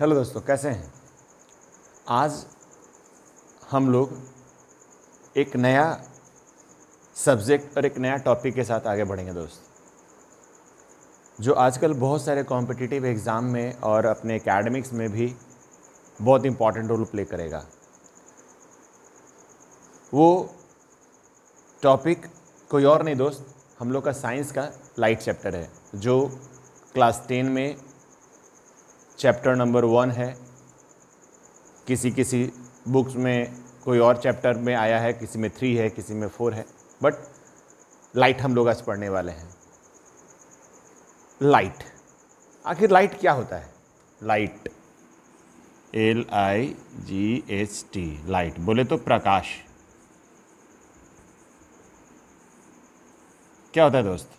Hello दोस्तों कैसे हैं आज हम लोग एक नया सब्जेक्ट और एक नया टॉपिक के साथ आगे बढ़ेंगे दोस्त जो आजकल बहुत सारे कॉम्पिटिटिव एग्ज़ाम में और अपने एकेडमिक्स में भी बहुत इम्पॉर्टेंट रोल प्ले करेगा वो टॉपिक कोई और नहीं दोस्त हम लोग का साइंस का लाइट चैप्टर है जो क्लास टेन में चैप्टर नंबर वन है किसी किसी बुक्स में कोई और चैप्टर में आया है किसी में थ्री है किसी में फोर है बट लाइट हम लोग आज पढ़ने वाले हैं लाइट आखिर लाइट क्या होता है light L I G H T light बोले तो प्रकाश क्या होता है दोस्त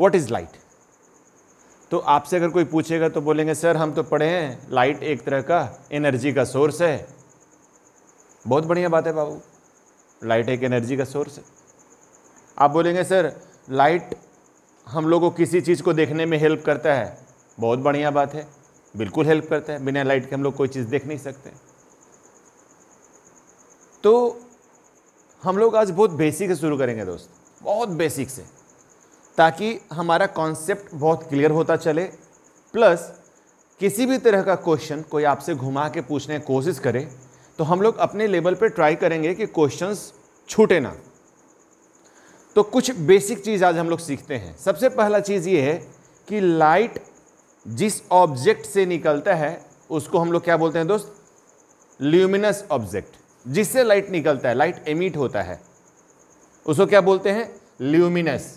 वॉट इज लाइट तो आपसे अगर कोई पूछेगा तो बोलेंगे सर हम तो पढ़े हैं लाइट एक तरह का एनर्जी का सोर्स है बहुत बढ़िया बात है बाबू लाइट एक एनर्जी का सोर्स है आप बोलेंगे सर लाइट हम लोगों को किसी चीज़ को देखने में हेल्प करता है बहुत बढ़िया बात है बिल्कुल हेल्प करता है बिना लाइट के हम लोग कोई चीज़ देख नहीं सकते तो हम लोग आज बहुत बेसिक से शुरू करेंगे दोस्त बहुत बेसिक से ताकि हमारा कॉन्सेप्ट बहुत क्लियर होता चले प्लस किसी भी तरह का क्वेश्चन कोई आपसे घुमा के पूछने की कोशिश करे तो हम लोग अपने लेवल पे ट्राई करेंगे कि क्वेश्चंस छूटे ना तो कुछ बेसिक चीज़ आज हम लोग सीखते हैं सबसे पहला चीज़ ये है कि लाइट जिस ऑब्जेक्ट से निकलता है उसको हम लोग क्या बोलते हैं दोस्त ल्यूमिनस ऑब्जेक्ट जिससे लाइट निकलता है लाइट एमिट होता है उसको क्या बोलते हैं luminous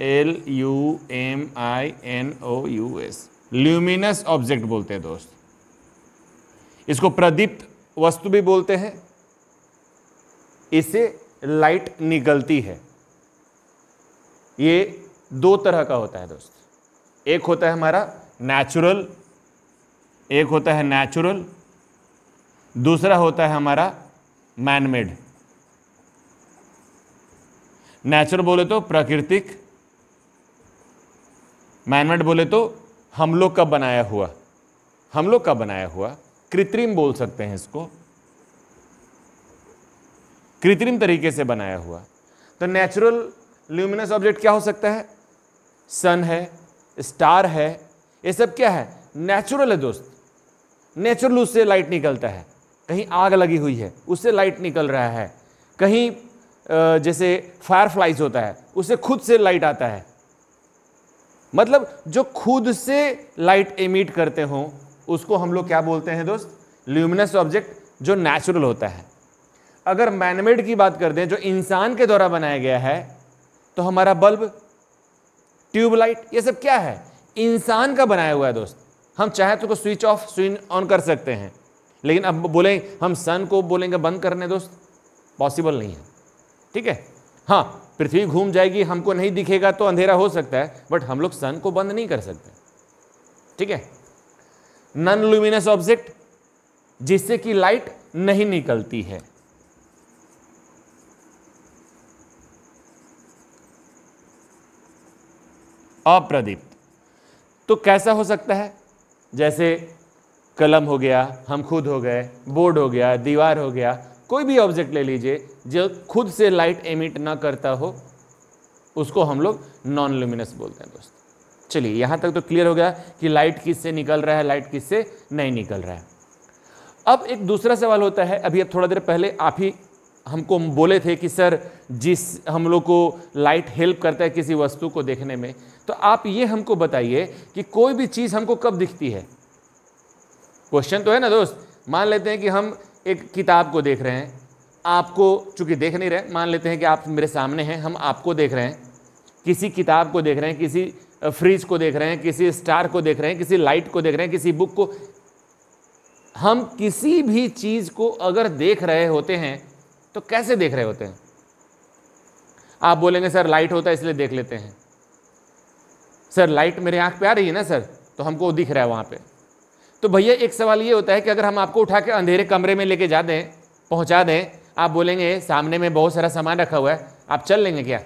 L U M I N O U S luminous object बोलते हैं दोस्त इसको प्रदीप्त वस्तु भी बोलते हैं इससे लाइट निकलती है ये दो तरह का होता है दोस्त एक होता है हमारा नेचुरल एक होता है नेचुरल दूसरा होता है हमारा मैनमेड नेचुरल बोले तो प्राकृतिक मैनमेड बोले तो हम लोग का बनाया हुआ हम लोग का बनाया हुआ कृत्रिम बोल सकते हैं इसको कृत्रिम तरीके से बनाया हुआ तो नेचुरल ल्यूमिनस ऑब्जेक्ट क्या हो सकता है सन है स्टार है ये सब क्या है नेचुरल है दोस्त नेचुरल उससे लाइट निकलता है कहीं आग लगी हुई है उससे लाइट निकल रहा है कहीं जैसे फायर फ्लाइज होता है उससे खुद से लाइट आता है मतलब जो खुद से लाइट एमिट करते हों उसको हम लोग क्या बोलते हैं दोस्त ल्यूमिनस ऑब्जेक्ट जो नेचुरल होता है अगर मैनमेड की बात कर दें जो इंसान के द्वारा बनाया गया है तो हमारा बल्ब ट्यूबलाइट ये सब क्या है इंसान का बनाया हुआ है दोस्त हम चाहे तो स्विच ऑफ स्विच ऑन कर सकते हैं लेकिन अब बोलें हम सन को बोलेंगे बंद करने दोस्त पॉसिबल नहीं है ठीक है हाँ पृथ्वी घूम जाएगी हमको नहीं दिखेगा तो अंधेरा हो सकता है बट हम लोग सन को बंद नहीं कर सकते ठीक है नॉन लुमिनस ऑब्जेक्ट जिससे कि लाइट नहीं निकलती है अप्रदीप्त तो कैसा हो सकता है जैसे कलम हो गया हम खुद हो गए बोर्ड हो गया दीवार हो गया कोई भी ऑब्जेक्ट ले लीजिए जो खुद से लाइट एमिट ना करता हो उसको हम लोग नॉन ल्यूमिनस बोलते हैं दोस्तों चलिए यहाँ तक तो क्लियर हो गया कि लाइट किससे निकल रहा है लाइट किससे नहीं निकल रहा है अब एक दूसरा सवाल होता है अभी अब थोड़ा देर पहले आप ही हमको बोले थे कि सर जिस हम लोग को लाइट हेल्प करता है किसी वस्तु को देखने में तो आप ये हमको बताइए कि कोई भी चीज़ हमको कब दिखती है क्वेश्चन तो है ना दोस्त मान लेते हैं कि हम एक किताब को देख रहे हैं आपको चूंकि देख नहीं रहे मान लेते हैं कि आप मेरे सामने हैं हम आपको देख रहे हैं किसी किताब को देख रहे हैं किसी फ्रिज को देख रहे हैं किसी स्टार को देख रहे हैं किसी लाइट को देख रहे हैं किसी बुक को हम किसी भी चीज़ को अगर देख रहे होते हैं तो कैसे देख रहे होते हैं आप बोलेंगे सर लाइट होता है इसलिए देख लेते हैं सर लाइट मेरे आँख पे आ रही है ना सर तो हमको दिख रहा है वहाँ पे तो भैया एक सवाल ये होता है कि अगर हम आपको उठा के अंधेरे कमरे में लेके जा दें पहुँचा दें आप बोलेंगे सामने में बहुत सारा सामान रखा हुआ है आप चल लेंगे क्या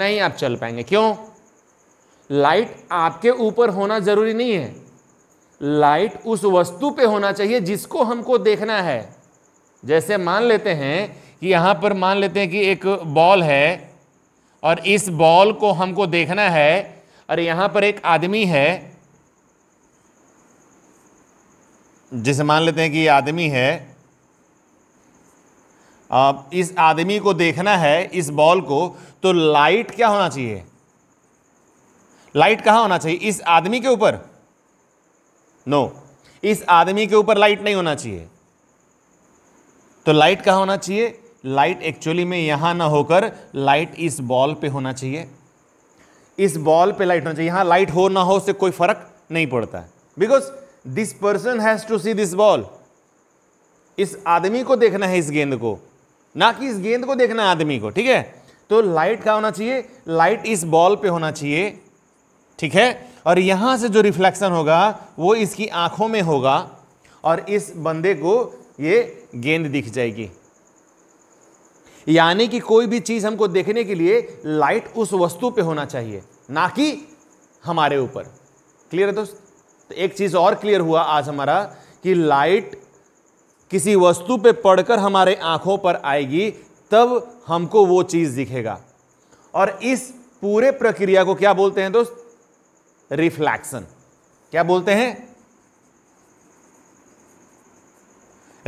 नहीं आप चल पाएंगे क्यों लाइट आपके ऊपर होना ज़रूरी नहीं है लाइट उस वस्तु पे होना चाहिए जिसको हमको देखना है जैसे मान लेते हैं कि यहाँ पर मान लेते हैं कि एक बॉल है और इस बॉल को हमको देखना है और यहाँ पर एक आदमी है जिसे मान लेते हैं कि ये आदमी है आप इस आदमी को देखना है इस बॉल को तो लाइट क्या होना चाहिए लाइट कहां होना चाहिए इस आदमी के ऊपर नो no. इस आदमी के ऊपर लाइट नहीं होना चाहिए तो लाइट कहां होना चाहिए लाइट एक्चुअली में यहां ना होकर लाइट इस बॉल पे होना चाहिए इस बॉल पे लाइट होना चाहिए यहां लाइट हो ना हो उससे कोई फर्क नहीं पड़ता because this person has to see this ball इस आदमी को देखना है इस गेंद को ना कि इस गेंद को देखना है आदमी को ठीक है तो लाइट का होना चाहिए लाइट इस बॉल पे होना चाहिए ठीक है और यहां से जो रिफ्लेक्शन होगा वो इसकी आंखों में होगा और इस बंदे को ये गेंद दिख जाएगी यानी कि कोई भी चीज़ हमको देखने के लिए लाइट उस वस्तु पे होना चाहिए ना कि हमारे ऊपर क्लियर है दोस्त तो एक चीज़ और क्लियर हुआ आज हमारा कि लाइट किसी वस्तु पे पड़कर हमारे आंखों पर आएगी तब हमको वो चीज़ दिखेगा और इस पूरे प्रक्रिया को क्या बोलते हैं दोस्त रिफ्लैक्शन क्या बोलते हैं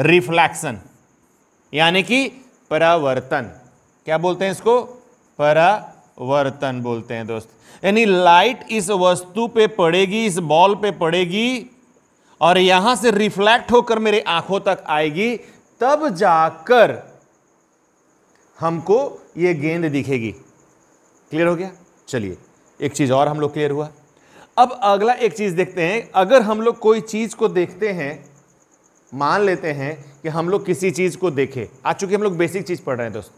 रिफ्लैक्शन यानी कि परावर्तन क्या बोलते हैं इसको परा वर्तन बोलते हैं दोस्त यानी लाइट इस वस्तु पे पड़ेगी इस बॉल पे पड़ेगी और यहां से रिफ्लेक्ट होकर मेरे आंखों तक आएगी तब जाकर हमको ये गेंद दिखेगी क्लियर हो गया चलिए एक चीज़ और हम लोग क्लियर हुआ अब अगला एक चीज़ देखते हैं अगर हम लोग कोई चीज़ को देखते हैं मान लेते हैं कि हम लोग किसी चीज़ को देखे आज चूंकि हम लोग बेसिक चीज़ पढ़ रहे हैं दोस्त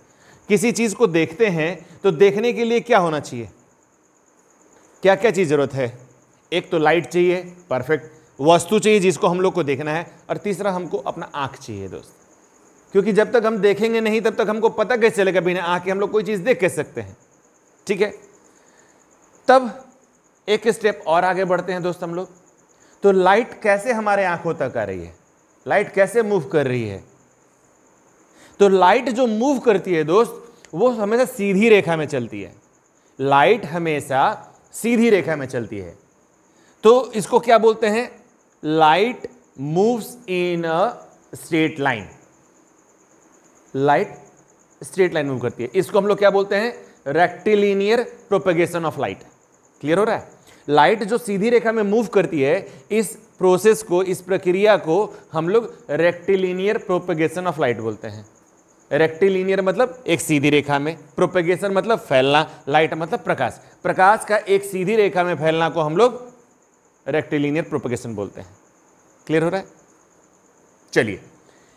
किसी चीज़ को देखते हैं तो देखने के लिए क्या होना चाहिए क्या क्या चीज़ ज़रूरत है एक तो लाइट चाहिए परफेक्ट वस्तु चाहिए जिसको हम लोग को देखना है और तीसरा हमको अपना आँख चाहिए दोस्त क्योंकि जब तक हम देखेंगे नहीं तब तक हमको पता कैसे चलेगा बिना आंख के हम लोग कोई चीज़ देख कैसे सकते हैं ठीक है तब एक स्टेप और आगे बढ़ते हैं दोस्त हम लोग तो लाइट कैसे हमारे आँखों तक आ रही है लाइट कैसे मूव कर रही है तो लाइट जो मूव करती है दोस्त वो हमेशा सीधी रेखा में चलती है लाइट हमेशा सीधी रेखा में चलती है तो इसको क्या बोलते हैं light moves in a straight line light straight line move करती है इसको हम लोग क्या बोलते हैं rectilinear propagation of light clear हो रहा है लाइट जो सीधी रेखा में मूव करती है इस प्रोसेस को इस प्रक्रिया को हम लोग रेक्टिलीनियर प्रोपेगेशन ऑफ लाइट बोलते हैं रेक्टिलीनियर मतलब एक सीधी रेखा में प्रोपेगेशन मतलब फैलना लाइट मतलब प्रकाश प्रकाश का एक सीधी रेखा में फैलना को हम लोग रेक्टिलीनियर प्रोपेगेशन बोलते हैं क्लियर हो रहा है चलिए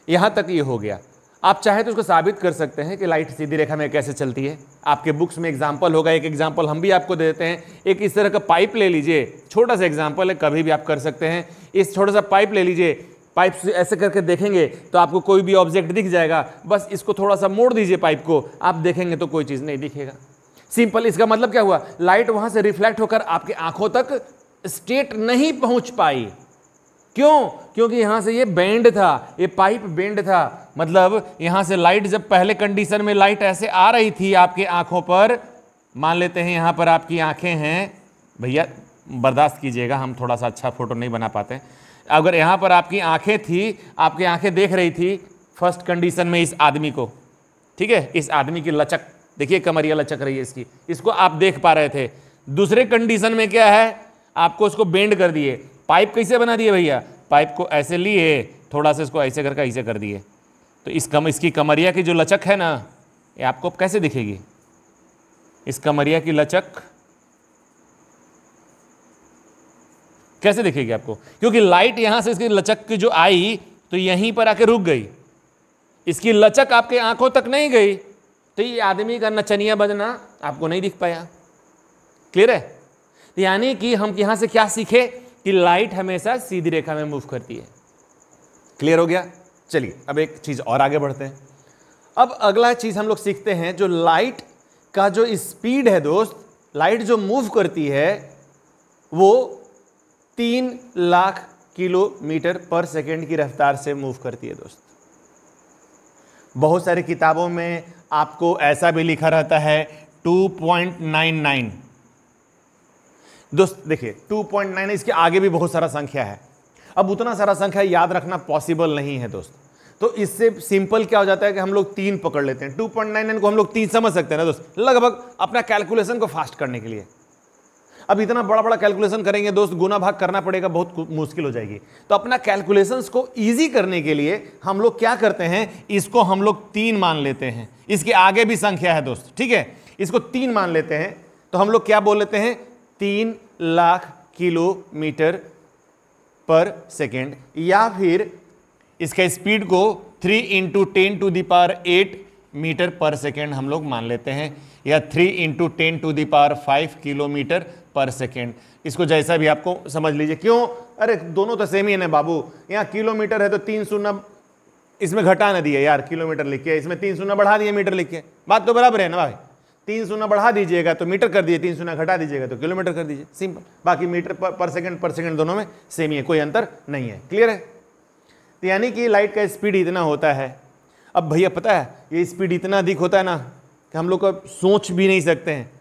यहां तक ये यह हो गया आप चाहे तो उसको साबित कर सकते हैं कि लाइट सीधी रेखा में कैसे चलती है आपके बुक्स में एग्जाम्पल होगा एक एग्जाम्पल हम भी आपको दे देते हैं एक इस तरह का पाइप ले लीजिए छोटा सा एग्जाम्पल है कभी भी आप कर सकते हैं इस छोटा सा पाइप ले लीजिए पाइप से ऐसे करके देखेंगे तो आपको कोई भी ऑब्जेक्ट दिख जाएगा बस इसको थोड़ा सा मोड़ दीजिए पाइप को आप देखेंगे तो कोई चीज़ नहीं दिखेगा सिंपल इसका मतलब क्या हुआ लाइट वहाँ से रिफ्लेक्ट होकर आपकी आंखों तक स्टेट नहीं पहुँच पाई क्यों क्योंकि यहाँ से ये बेंड था ये पाइप बेंड था मतलब यहाँ से लाइट जब पहले कंडीशन में लाइट ऐसे आ रही थी आपके आंखों पर मान लेते हैं यहाँ पर आपकी आंखें हैं भैया बर्दाश्त कीजिएगा हम थोड़ा सा अच्छा फ़ोटो नहीं बना पाते अगर यहाँ पर आपकी आंखें थी आपकी आंखें देख रही थी फर्स्ट कंडीशन में इस आदमी को ठीक है इस आदमी की लचक देखिए कमरिया लचक रही है इसकी इसको आप देख पा रहे थे दूसरे कंडीशन में क्या है आपको इसको बेंड कर दिए पाइप कैसे बना दिए भैया पाइप को ऐसे लिए थोड़ा सा इसको ऐसे करके ऐसे कर दिए तो इस कम इसकी कमरिया की जो लचक है ना ये आपको कैसे दिखेगी इस कमरिया की लचक कैसे दिखेगी आपको क्योंकि लाइट यहां से इसकी लचक की जो आई तो यहीं पर आके रुक गई इसकी लचक आपके आंखों तक नहीं गई तो ये आदमी का नचनिया बजना आपको नहीं दिख पाया क्लियर है तो यानी कि हम यहां से क्या सीखे कि लाइट हमेशा सीधी रेखा में मूव करती है क्लियर हो गया चलिए अब एक चीज़ और आगे बढ़ते हैं अब अगला चीज़ हम लोग सीखते हैं जो लाइट का जो स्पीड है दोस्त लाइट जो मूव करती है वो तीन लाख किलोमीटर पर सेकेंड की रफ्तार से मूव करती है दोस्त बहुत सारी किताबों में आपको ऐसा भी लिखा रहता है 2.99 दोस्त देखिए 2.9 इसके आगे भी बहुत सारा संख्या है अब उतना सारा संख्या याद रखना पॉसिबल नहीं है दोस्त तो इससे सिंपल क्या हो जाता है कि हम लोग तीन पकड़ लेते हैं 2.99 को हम लोग तीन समझ सकते हैं ना दोस्त लगभग अपना कैलकुलेशन को फास्ट करने के लिए अब इतना बड़ा बड़ा कैलकुलेशन करेंगे दोस्त गुना भाग करना पड़ेगा बहुत मुश्किल हो जाएगी तो अपना कैलकुलेशन को ईजी करने के लिए हम लोग क्या करते हैं इसको हम लोग तीन मान लेते हैं इसके आगे भी संख्या है दोस्त ठीक है इसको तीन मान लेते हैं तो हम लोग क्या बोल लेते हैं तीन लाख किलोमीटर पर सेकेंड या फिर इसका स्पीड को three into ten to the power eight metre per second हम लोग मान लेते हैं या three into ten to the power five kilometre per second इसको जैसा भी आपको समझ लीजिए क्यों अरे दोनों तो सेम ही है ना बाबू यहाँ किलोमीटर है तो तीन शून्य इसमें घटा ना दिए यार किलोमीटर लिखिए इसमें तीन शून्य बढ़ा दिए मीटर लिखिए बात तो बराबर है ना भाई तीन शून्य बढ़ा दीजिएगा तो मीटर कर दिए तीन शून्य घटा दीजिएगा तो किलोमीटर कर दीजिए सिंपल बाकी मीटर पर, पर सेकेंड पर सेकेंड दोनों में सेम ही है कोई अंतर नहीं है क्लियर है तो यानी कि लाइट का स्पीड इतना होता है अब भैया पता है ये स्पीड इतना अधिक होता है ना कि हम लोग को सोच भी नहीं सकते हैं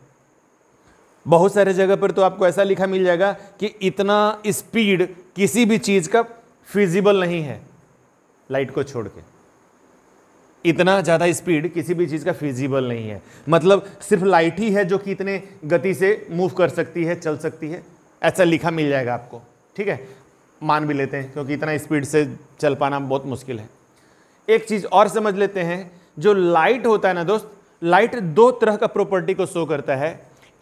बहुत सारे जगह पर तो आपको ऐसा लिखा मिल जाएगा कि इतना स्पीड किसी भी चीज़ का फिजिबल नहीं है लाइट को छोड़ के इतना ज़्यादा स्पीड किसी भी चीज़ का फिजिबल नहीं है मतलब सिर्फ लाइट ही है जो कि इतने गति से मूव कर सकती है चल सकती है ऐसा लिखा मिल जाएगा आपको ठीक है मान भी लेते हैं क्योंकि इतना स्पीड से चल पाना बहुत मुश्किल है एक चीज़ और समझ लेते हैं जो लाइट होता है ना दोस्त लाइट दो तरह का प्रॉपर्टी को शो करता है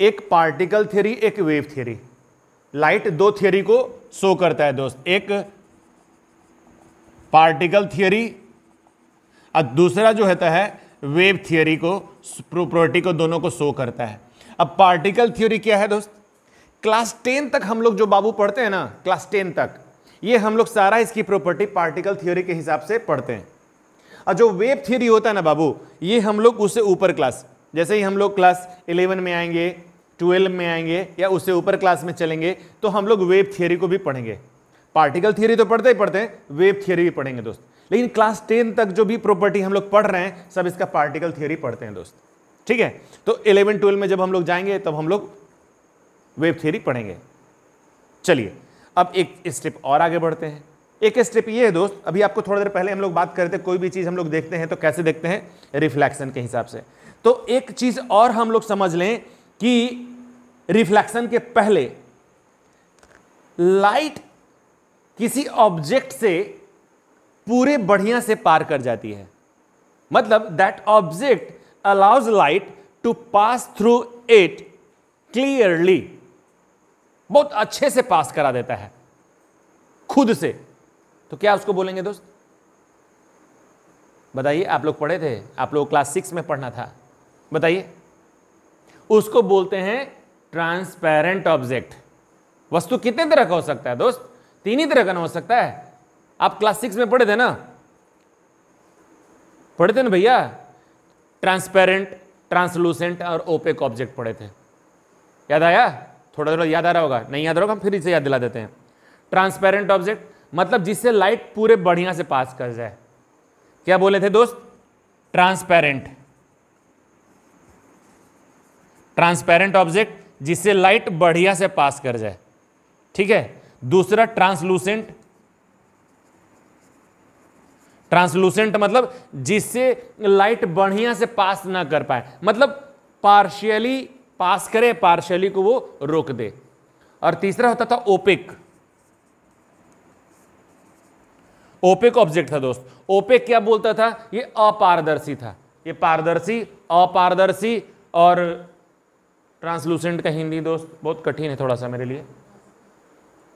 एक पार्टिकल थ्योरी एक वेव थ्योरी लाइट दो थ्योरी को शो करता है दोस्त एक पार्टिकल थ्योरी और दूसरा जो होता है वेव थ्योरी को प्रॉपर्टी को दोनों को शो करता है अब पार्टिकल थ्योरी क्या है दोस्त क्लास टेन तक हम लोग जो बाबू पढ़ते हैं ना क्लास टेन तक ये हम लोग सारा इसकी प्रॉपर्टी पार्टिकल थ्योरी के हिसाब से पढ़ते हैं और जो वेब थ्योरी होता है ना बाबू ये हम लोग उससे ऊपर क्लास जैसे ही हम लोग क्लास इलेवन में आएंगे ट्वेल्व में आएंगे या उससे ऊपर क्लास में चलेंगे तो हम लोग वेब थियोरी को भी पढ़ेंगे पार्टिकल थियोरी तो पढ़ते ही पढ़ते हैं वेब थियोरी भी पढ़ेंगे दोस्त लेकिन क्लास टेन तक जो भी प्रॉपर्टी हम लोग पढ़ रहे हैं सब इसका पार्टिकल थियोरी पढ़ते हैं दोस्त ठीक है तो इलेवन ट्वेल्व में जब हम लोग जाएंगे तब हम लोग वेब थियोरी पढ़ेंगे चलिए अब एक स्टेप और आगे बढ़ते हैं एक स्टेप ये है दोस्त अभी आपको थोड़ी देर पहले हम लोग बात करते कोई भी चीज़ हम लोग देखते हैं तो कैसे देखते हैं रिफ्लेक्शन के हिसाब से तो एक चीज़ और हम लोग समझ लें कि रिफ्लैक्शन के पहले लाइट किसी ऑब्जेक्ट से पूरे बढ़िया से पार कर जाती है मतलब that object allows light to pass through it clearly बहुत अच्छे से पास करा देता है खुद से तो क्या उसको बोलेंगे दोस्त बताइए आप लोग पढ़े थे आप लोग क्लास सिक्स में पढ़ना था बताइए उसको बोलते हैं ट्रांसपेरेंट ऑब्जेक्ट वस्तु कितने तरह का हो सकता है दोस्त तीन ही तरह का ना हो सकता है आप क्लास सिक्स में पढ़े थे ना पढ़े थे ना भैया ट्रांसपेरेंट ट्रांसलूसेंट और ओपेक ऑब्जेक्ट पढ़े थे याद आया थोड़ा थोड़ा याद आ रहा होगा नहीं याद रहा होगा हम फिर इसे याद दिला देते हैं ट्रांसपेरेंट ऑब्जेक्ट मतलब जिससे लाइट पूरे बढ़िया से पास कर जाए क्या बोले थे दोस्त ट्रांसपेरेंट ट्रांसपेरेंट ऑब्जेक्ट जिससे लाइट बढ़िया से पास कर जाए ठीक है दूसरा ट्रांसलूसेंट ट्रांसलूसेंट मतलब जिससे लाइट बढ़िया से पास ना कर पाए मतलब पार्शियली पास करे पार्शियली को वो रोक दे और तीसरा होता था ओपिक ओपेक ऑब्जेक्ट था दोस्त ओपेक क्या बोलता था ये अपारदर्शी था ये पारदर्शी अपारदर्शी और ट्रांसलूसेंट का हिंदी दोस्त बहुत कठिन है थोड़ा सा मेरे लिए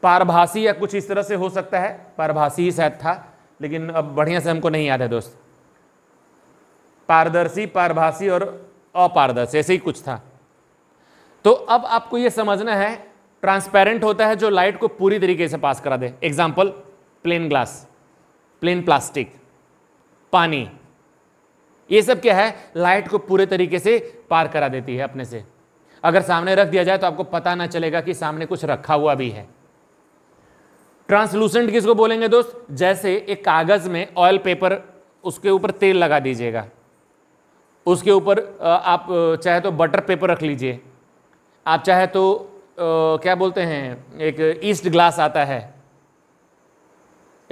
पारभाषी या कुछ इस तरह से हो सकता है पारभाषी ही शायद था लेकिन अब बढ़िया से हमको नहीं याद है दोस्त पारदर्शी पारभाषी और अपारदर्शी ऐसे ही कुछ था तो अब आपको यह समझना है ट्रांसपेरेंट होता है जो लाइट को पूरी तरीके से पास करा दे example plain glass plain plastic पानी ये सब क्या है लाइट को पूरे तरीके से पार करा देती है अपने से अगर सामने रख दिया जाए तो आपको पता ना चलेगा कि सामने कुछ रखा हुआ भी है ट्रांसलूसेंट किसको बोलेंगे दोस्त जैसे एक कागज़ में ऑयल पेपर उसके ऊपर तेल लगा दीजिएगा उसके ऊपर आप चाहे तो बटर पेपर रख लीजिए आप चाहे तो आ, क्या बोलते हैं एक ईस्ट ग्लास आता है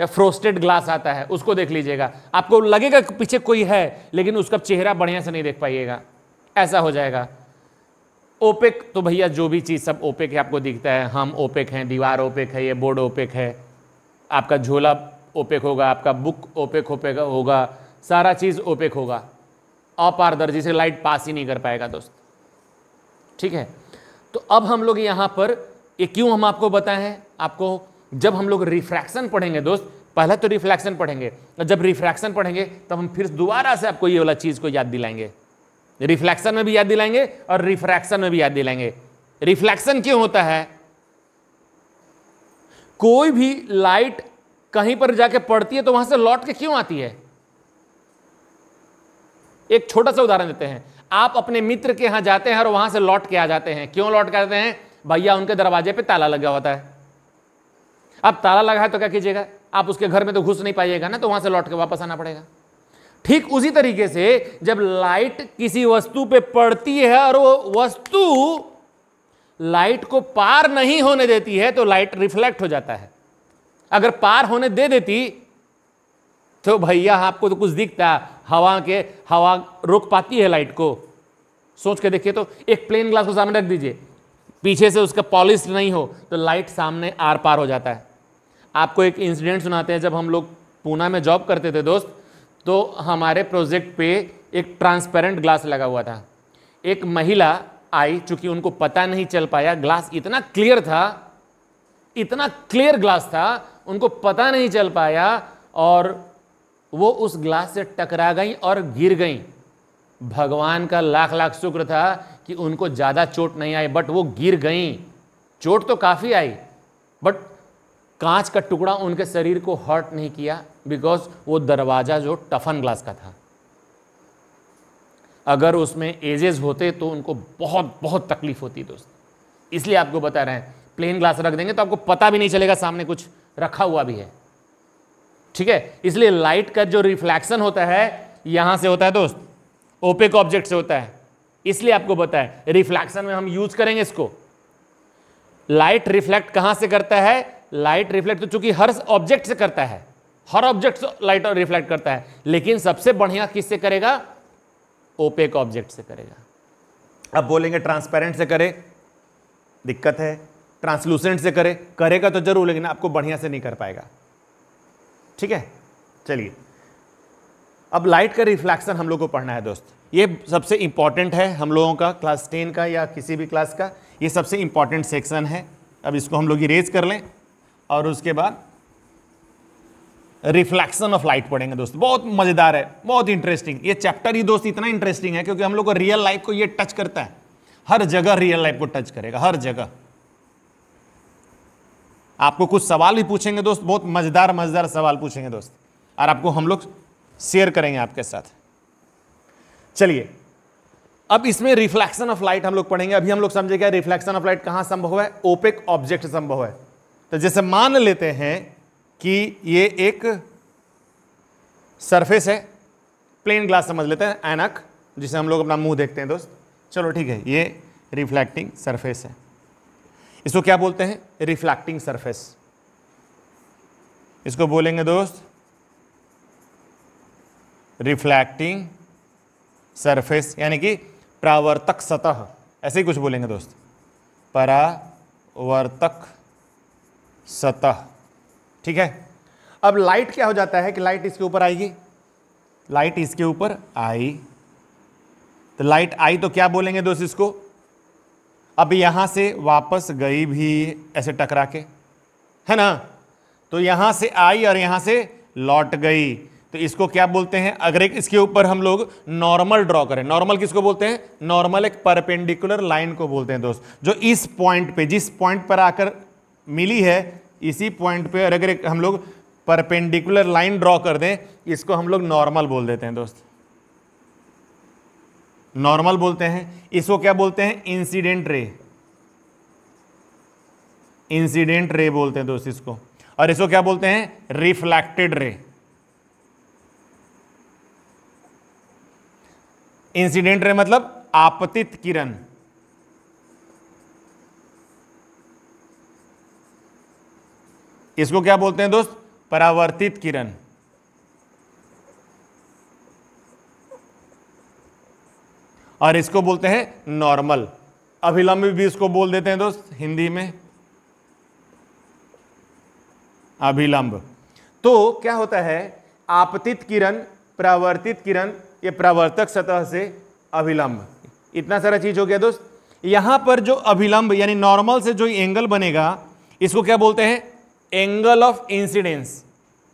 या फ्रोस्टेड ग्लास आता है उसको देख लीजिएगा आपको लगेगा पीछे कोई है लेकिन उसका चेहरा बढ़िया से नहीं देख पाइएगा ऐसा हो जाएगा ओपेक तो भैया जो भी चीज़ सब ओपेक है आपको दिखता है हम ओपेक हैं दीवार ओपेक है ये बोर्ड ओपेक है आपका झोला ओपेक होगा आपका बुक ओपेक ओपेक होगा सारा चीज़ ओपेक होगा अपारदर्शी से लाइट पास ही नहीं कर पाएगा दोस्त ठीक है तो अब हम लोग यहाँ पर ये क्यों हम आपको बताएं आपको जब हम लोग रिफ्रैक्शन पढ़ेंगे दोस्त पहले तो रिफ्लैक्शन पढ़ेंगे जब रिफ्रैक्शन पढ़ेंगे तब हम फिर दोबारा से आपको ये वाला चीज़ को याद दिलाएंगे रिफ्लैक्शन में भी याद दिलाएंगे और रिफ्रैक्शन में भी याद दिलाएंगे रिफ्लैक्शन क्यों होता है कोई भी लाइट कहीं पर जाके पड़ती है तो वहां से लौट के क्यों आती है एक छोटा सा उदाहरण देते हैं आप अपने मित्र के यहां जाते हैं और वहां से लौट के आ जाते हैं क्यों लौट के आते हैं भैया उनके दरवाजे पे ताला लगा होता है अब ताला लगा है तो क्या कीजिएगा आप उसके घर में तो घुस नहीं पाइएगा ना तो वहां से लौट के वापस आना पड़ेगा ठीक उसी तरीके से जब लाइट किसी वस्तु पे पड़ती है और वो वस्तु लाइट को पार नहीं होने देती है तो लाइट रिफ्लेक्ट हो जाता है अगर पार होने दे देती तो भैया आपको तो कुछ दिखता हवा के हवा रोक पाती है लाइट को सोच के देखिए तो एक प्लेन ग्लास को सामने रख दीजिए पीछे से उसका पॉलिश नहीं हो तो लाइट सामने आर पार हो जाता है आपको एक इंसिडेंट सुनाते हैं जब हम लोग पूना में जॉब करते थे दोस्त तो हमारे प्रोजेक्ट पे एक ट्रांसपेरेंट ग्लास लगा हुआ था एक महिला आई चूंकि उनको पता नहीं चल पाया ग्लास इतना क्लियर था इतना क्लियर ग्लास था उनको पता नहीं चल पाया और वो उस ग्लास से टकरा गई और गिर गई भगवान का लाख लाख शुक्र था कि उनको ज़्यादा चोट नहीं आई बट वो गिर गई चोट तो काफ़ी आई बट कांच का टुकड़ा उनके शरीर को हर्ट नहीं किया बिकॉज वो दरवाज़ा जो टफन ग्लास का था अगर उसमें एजेस होते तो उनको बहुत बहुत तकलीफ होती दोस्त इसलिए आपको बता रहे हैं प्लेन ग्लास रख देंगे तो आपको पता भी नहीं चलेगा सामने कुछ रखा हुआ भी है ठीक है इसलिए लाइट का जो रिफ्लैक्शन होता है यहां से होता है दोस्त ओपेक ऑब्जेक्ट से होता है इसलिए आपको बताया रिफ्लैक्शन में हम यूज करेंगे इसको लाइट रिफ्लेक्ट कहां से करता है लाइट रिफ्लेक्ट तो चूंकि हर ऑब्जेक्ट से करता है हर ऑब्जेक्ट से लाइट रिफ्लेक्ट करता है लेकिन सबसे बढ़िया किससे करेगा ओपेक ऑब्जेक्ट से करेगा अब बोलेंगे ट्रांसपेरेंट से करे दिक्कत है ट्रांसलूसेंट से करे करेगा तो जरूर लेकिन आपको बढ़िया से नहीं कर पाएगा ठीक है चलिए अब लाइट का रिफ्लेक्शन हम लोग को पढ़ना है दोस्त ये सबसे इंपॉर्टेंट है हम लोगों का क्लास टेन का या किसी भी क्लास का ये सबसे इंपॉर्टेंट सेक्शन है अब इसको हम लोग इरेज कर लें और उसके बाद रिफ्लेक्शन ऑफ लाइट पढ़ेंगे दोस्त बहुत मज़ेदार है बहुत इंटरेस्टिंग ये चैप्टर ही दोस्त इतना इंटरेस्टिंग है क्योंकि हम लोग को रियल लाइफ को ये टच करता है हर जगह रियल लाइफ को टच करेगा हर जगह आपको कुछ सवाल भी पूछेंगे दोस्त बहुत मज़ेदार मज़ेदार सवाल पूछेंगे दोस्त और आपको हम लोग शेयर करेंगे आपके साथ चलिए अब इसमें रिफ्लेक्शन ऑफ लाइट हम लोग पढ़ेंगे अभी हम लोग समझेगा रिफ्लेक्शन ऑफ लाइट कहां संभव है ओपेक ऑब्जेक्ट संभव है तो जैसे मान लेते हैं कि ये एक सरफेस है प्लेन ग्लास समझ लेते हैं एनक जिसे हम लोग अपना मुंह देखते हैं दोस्त चलो ठीक है ये रिफ्लेक्टिंग सरफेस है इसको क्या बोलते हैं रिफ्लेक्टिंग सरफेस इसको बोलेंगे दोस्त रिफ्लेक्टिंग सरफेस यानी कि प्रावर्तक सतह ऐसे ही कुछ बोलेंगे दोस्त परावर्तक सतह ठीक है अब लाइट क्या हो जाता है कि लाइट इसके ऊपर आएगी लाइट इसके ऊपर आई तो लाइट आई तो क्या बोलेंगे दोस्त इसको अब यहां से वापस गई भी ऐसे टकरा के है ना तो यहां से आई और यहां से लौट गई तो इसको क्या बोलते हैं अगर एक इसके ऊपर हम लोग नॉर्मल ड्रॉ करें नॉर्मल किसको बोलते हैं नॉर्मल एक परपेंडिकुलर लाइन को बोलते हैं दोस्त जो इस पॉइंट पे जिस पॉइंट पर आकर मिली है इसी पॉइंट पे और अगर हम लोग परपेंडिकुलर लाइन ड्रॉ कर दें इसको हम लोग नॉर्मल बोल देते हैं दोस्त नॉर्मल बोलते हैं इसको क्या बोलते हैं इंसिडेंट रे इंसिडेंट रे बोलते हैं दोस्त इसको और इसको क्या बोलते हैं रिफ्लेक्टेड रे इंसिडेंट रे मतलब आपतित किरण इसको क्या बोलते हैं दोस्त परावर्तित किरण और इसको बोलते हैं नॉर्मल अभिलंब भी इसको बोल देते हैं दोस्त हिंदी में अभिलंब तो क्या होता है आपतित किरण प्रावर्तित किरण ये प्रावर्तक सतह से अभिलंब इतना सारा चीज हो गया दोस्त यहां पर जो अभिलंब यानी नॉर्मल से जो एंगल बनेगा इसको क्या बोलते हैं एंगल ऑफ इंसिडेंस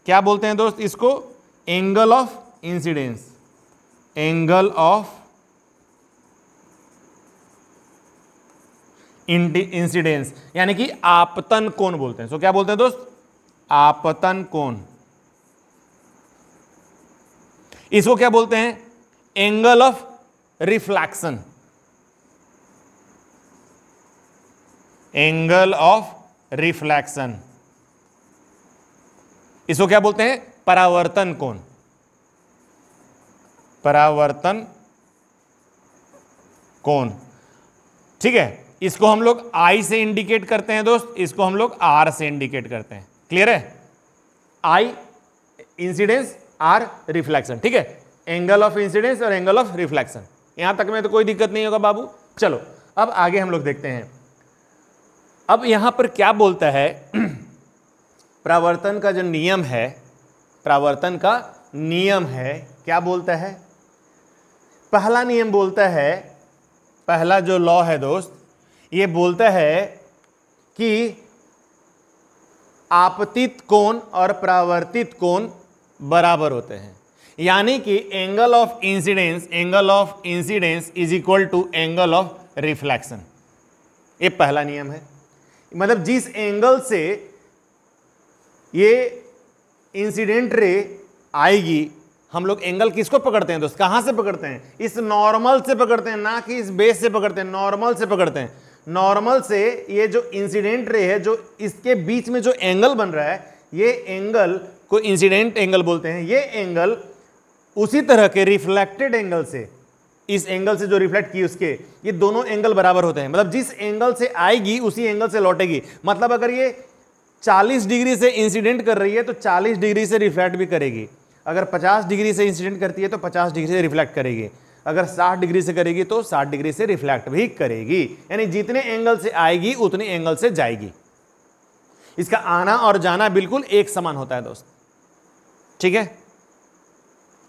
क्या बोलते हैं दोस्त इसको angle of incidence angle of incidence यानी कि आपतन कोण बोलते हैं सो so, क्या बोलते हैं दोस्त आपतन कोण इसको क्या बोलते हैं angle of reflection angle of reflection इसको क्या बोलते हैं परावर्तन कोण परावर्तन कोण ठीक है इसको हम लोग आई से इंडिकेट करते हैं दोस्त इसको हम लोग आर से इंडिकेट करते हैं क्लियर है आई इंसिडेंस आर रिफ्लेक्शन ठीक है एंगल ऑफ इंसिडेंस और एंगल ऑफ रिफ्लेक्शन यहां तक में तो कोई दिक्कत नहीं होगा बाबू चलो अब आगे हम लोग देखते हैं अब यहां पर क्या बोलता है प्रावर्तन का जो नियम है प्रावर्तन का नियम है क्या बोलता है पहला नियम बोलता है पहला जो लॉ है दोस्त ये बोलता है कि आपतित कोण और प्रावर्तित कोण बराबर होते हैं यानी कि angle of incidence angle of incidence is equal to angle of reflection ये पहला नियम है मतलब जिस एंगल से ये इंसिडेंट रे आएगी हम लोग एंगल किसको पकड़ते हैं दोस्त कहां से पकड़ते हैं इस नॉर्मल से पकड़ते हैं ना कि इस बेस से पकड़ते हैं नॉर्मल से पकड़ते हैं नॉर्मल से ये जो इंसिडेंट रे है जो इसके बीच में जो एंगल बन रहा है ये एंगल को इंसिडेंट एंगल बोलते हैं ये एंगल उसी तरह के रिफ्लेक्टेड एंगल से इस एंगल से जो रिफ्लेक्ट की उसके ये दोनों एंगल बराबर होते हैं मतलब जिस एंगल से आएगी उसी एंगल से लौटेगी मतलब अगर ये 40 डिग्री से इंसिडेंट कर रही है तो 40 डिग्री से रिफ्लेक्ट भी करेगी अगर 50 डिग्री से इंसिडेंट करती है तो 50 डिग्री से रिफ्लेक्ट करेगी अगर 60 डिग्री से करेगी तो 60 डिग्री से रिफ्लेक्ट भी करेगी यानी जितने एंगल से आएगी उतने एंगल से जाएगी इसका आना और जाना बिल्कुल एक समान होता है दोस्त ठीक है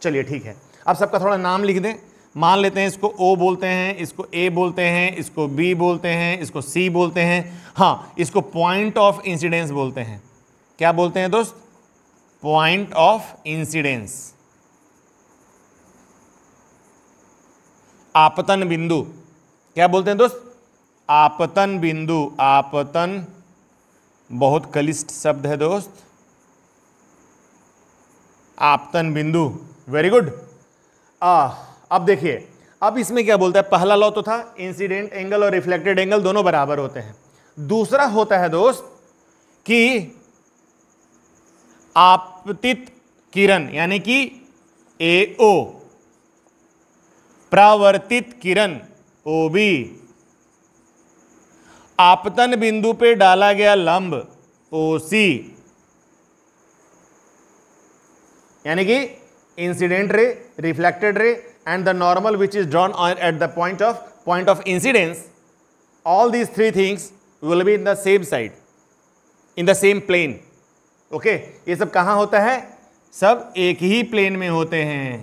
चलिए ठीक है आप सबका थोड़ा नाम लिख दें मान लेते हैं इसको ओ बोलते हैं इसको ए बोलते हैं इसको बी बोलते हैं इसको सी बोलते हैं हाँ इसको पॉइंट ऑफ इंसिडेंस बोलते हैं क्या बोलते हैं दोस्त पॉइंट ऑफ इंसिडेंस आपतन बिंदु क्या बोलते हैं दोस्त आपतन बिंदु आपतन बहुत कलिष्ट शब्द है दोस्त आपतन बिंदु वेरी गुड आ अब देखिए अब इसमें क्या बोलता है पहला लॉ तो था इंसिडेंट एंगल और रिफ्लेक्टेड एंगल दोनों बराबर होते हैं दूसरा होता है दोस्त कि आपतित किरण यानी कि ए ओ प्रावर्तित किरण ओ बी आपतन बिंदु पे डाला गया लंब ओ सी यानी कि incident ray reflected ray and the normal which is drawn on at the point of point of incidence all these three things will be in the same side in the same plane okay okay, ये सब कहाँ होता है सब एक ही plane में होते हैं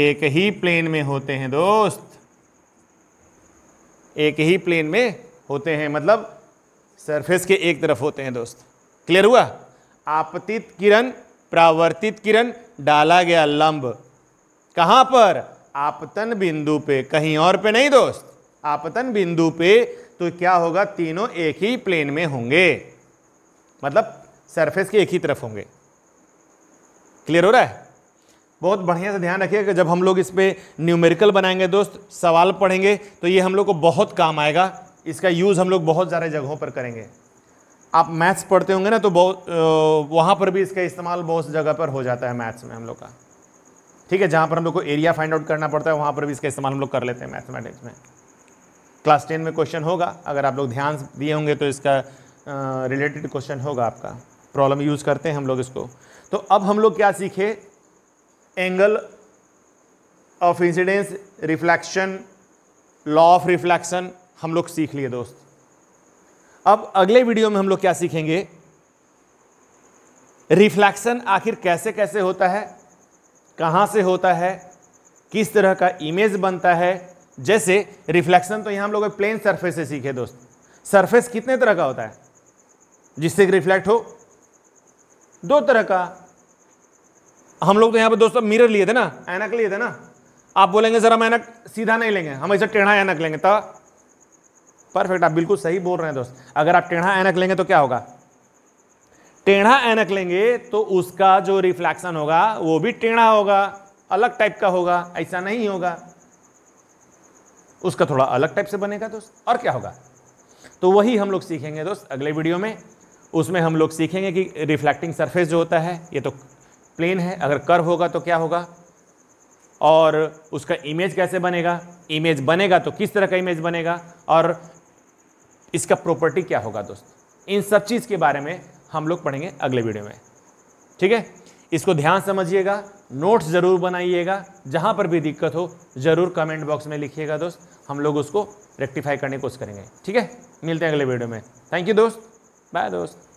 एक ही प्लेन में होते हैं दोस्त एक ही प्लेन में होते हैं मतलब सरफेस के एक तरफ होते हैं दोस्त क्लियर हुआ आपतित किरण प्रावर्तित किरण डाला गया लंब कहाँ पर आपतन बिंदु पे कहीं और पे नहीं दोस्त आपतन बिंदु पे तो क्या होगा तीनों एक ही प्लेन में होंगे मतलब सरफेस के एक ही तरफ होंगे क्लियर हो रहा है बहुत बढ़िया से ध्यान रखिएगा जब हम लोग इस पर न्यूमेरिकल बनाएंगे दोस्त सवाल पढ़ेंगे तो ये हम लोग को बहुत काम आएगा इसका यूज़ हम लोग बहुत सारे जगहों पर करेंगे आप मैथ्स पढ़ते होंगे ना तो बहुत वहाँ पर भी इसका इस्तेमाल बहुत जगह पर हो जाता है मैथ्स में हम लोग का ठीक है जहां पर हम लोग को एरिया फाइंड आउट करना पड़ता है वहां पर भी इसका इस्तेमाल हम लोग कर लेते हैं मैथमेटिक्स में क्लास टेन में क्वेश्चन होगा अगर आप लोग ध्यान दिए होंगे तो इसका रिलेटेड uh, क्वेश्चन होगा आपका प्रॉब्लम यूज़ करते हैं हम लोग इसको तो अब हम लोग क्या सीखे angle of incidence reflection law of reflection हम लोग सीख लिए दोस्त अब अगले वीडियो में हम लोग क्या सीखेंगे रिफ्लैक्शन आखिर कैसे कैसे होता है कहाँ से होता है किस तरह का इमेज बनता है जैसे रिफ्लेक्शन तो यहाँ हम लोग प्लेन सरफेस से सीखे दोस्त सरफेस कितने तरह का होता है जिससे रिफ्लेक्ट हो दो तरह का हम लोग तो यहाँ पर दोस्तों मिरर लिए थे ना ऐनक लिए थे ना आप बोलेंगे सर हम ऐनक सीधा नहीं लेंगे हम ऐसे टेढ़ा ऐनक लेंगे तो परफेक्ट आप बिल्कुल सही बोल रहे हैं दोस्त अगर आप टेढ़ा ऐनक लेंगे तो क्या होगा टेढ़ा एनक लेंगे तो उसका जो रिफ्लैक्शन होगा वो भी टेढ़ा होगा अलग टाइप का होगा ऐसा नहीं होगा उसका थोड़ा अलग टाइप से बनेगा दोस्त और क्या होगा तो वही हम लोग सीखेंगे दोस्त अगले वीडियो में उसमें हम लोग सीखेंगे कि रिफ्लेक्टिंग सरफेस जो होता है ये तो प्लेन है अगर कर्व होगा तो क्या होगा और उसका इमेज कैसे बनेगा इमेज बनेगा तो किस तरह का इमेज बनेगा और इसका प्रॉपर्टी क्या होगा दोस्त इन सब चीज़ के बारे में हम लोग पढ़ेंगे अगले वीडियो में ठीक है इसको ध्यान समझिएगा नोट्स ज़रूर बनाइएगा जहाँ पर भी दिक्कत हो ज़रूर कमेंट बॉक्स में लिखिएगा दोस्त हम लोग उसको रेक्टिफाई करने की कोशिश करेंगे ठीक है मिलते हैं अगले वीडियो में थैंक यू दोस्त बाय दोस्त